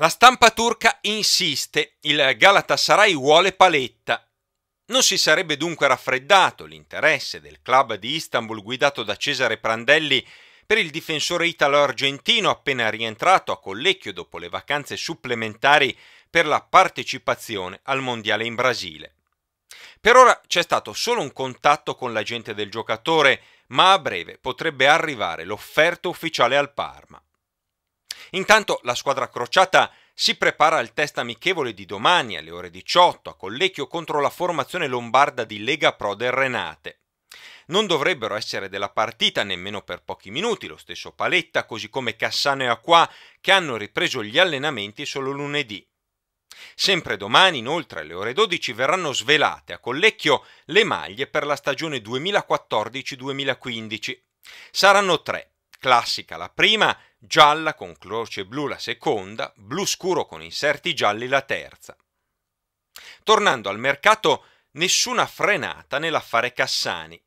La stampa turca insiste, il Galatasaray vuole paletta. Non si sarebbe dunque raffreddato l'interesse del club di Istanbul guidato da Cesare Prandelli per il difensore italo-argentino appena rientrato a Collecchio dopo le vacanze supplementari per la partecipazione al Mondiale in Brasile. Per ora c'è stato solo un contatto con l'agente del giocatore, ma a breve potrebbe arrivare l'offerta ufficiale al Parma. Intanto la squadra crociata si prepara al test amichevole di domani alle ore 18 a Collecchio contro la formazione lombarda di Lega Pro del Renate. Non dovrebbero essere della partita nemmeno per pochi minuti, lo stesso Paletta, così come Cassano e Acqua, che hanno ripreso gli allenamenti solo lunedì. Sempre domani, inoltre, alle ore 12 verranno svelate a Collecchio le maglie per la stagione 2014-2015. Saranno tre. Classica la prima, gialla con croce blu la seconda, blu scuro con inserti gialli la terza. Tornando al mercato, nessuna frenata nell'affare Cassani.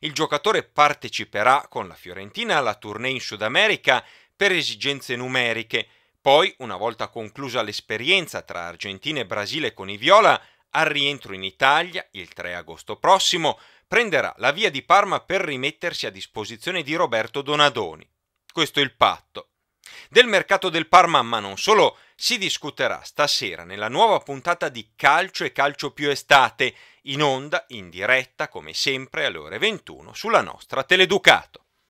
Il giocatore parteciperà con la Fiorentina alla tournée in Sud America per esigenze numeriche, poi, una volta conclusa l'esperienza tra Argentina e Brasile con i Viola, al rientro in Italia, il 3 agosto prossimo, prenderà la via di Parma per rimettersi a disposizione di Roberto Donadoni. Questo è il patto. Del mercato del Parma, ma non solo, si discuterà stasera nella nuova puntata di Calcio e Calcio più estate, in onda, in diretta, come sempre alle ore 21 sulla nostra Teleducato.